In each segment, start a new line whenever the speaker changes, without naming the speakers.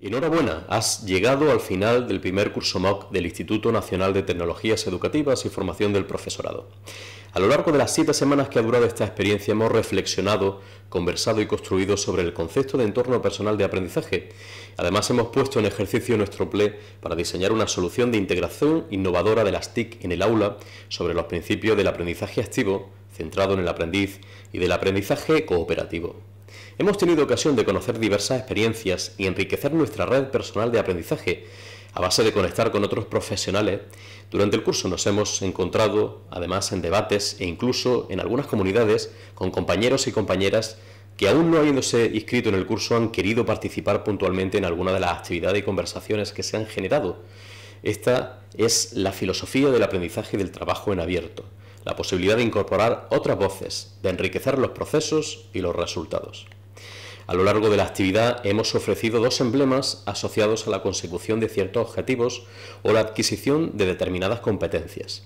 Enhorabuena, has llegado al final del primer curso MOOC del Instituto Nacional de Tecnologías Educativas y Formación del Profesorado. A lo largo de las siete semanas que ha durado esta experiencia hemos reflexionado, conversado y construido sobre el concepto de entorno personal de aprendizaje. Además hemos puesto en ejercicio nuestro PLE para diseñar una solución de integración innovadora de las TIC en el aula sobre los principios del aprendizaje activo, centrado en el aprendiz, y del aprendizaje cooperativo. Hemos tenido ocasión de conocer diversas experiencias y enriquecer nuestra red personal de aprendizaje a base de conectar con otros profesionales. Durante el curso nos hemos encontrado, además, en debates e incluso en algunas comunidades con compañeros y compañeras que aún no habiéndose inscrito en el curso han querido participar puntualmente en alguna de las actividades y conversaciones que se han generado. Esta es la filosofía del aprendizaje y del trabajo en abierto la posibilidad de incorporar otras voces, de enriquecer los procesos y los resultados. A lo largo de la actividad hemos ofrecido dos emblemas asociados a la consecución de ciertos objetivos o la adquisición de determinadas competencias.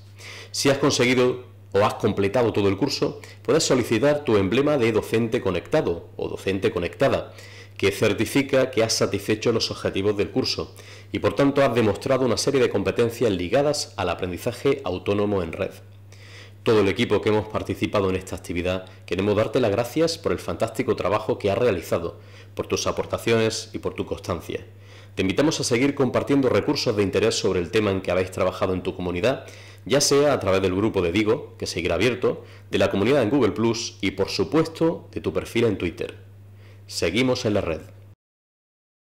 Si has conseguido o has completado todo el curso, puedes solicitar tu emblema de docente conectado o docente conectada, que certifica que has satisfecho los objetivos del curso y por tanto has demostrado una serie de competencias ligadas al aprendizaje autónomo en red todo el equipo que hemos participado en esta actividad, queremos darte las gracias por el fantástico trabajo que has realizado, por tus aportaciones y por tu constancia. Te invitamos a seguir compartiendo recursos de interés sobre el tema en que habéis trabajado en tu comunidad, ya sea a través del grupo de Digo, que seguirá abierto, de la comunidad en Google Plus y, por supuesto, de tu perfil en Twitter. Seguimos en la red.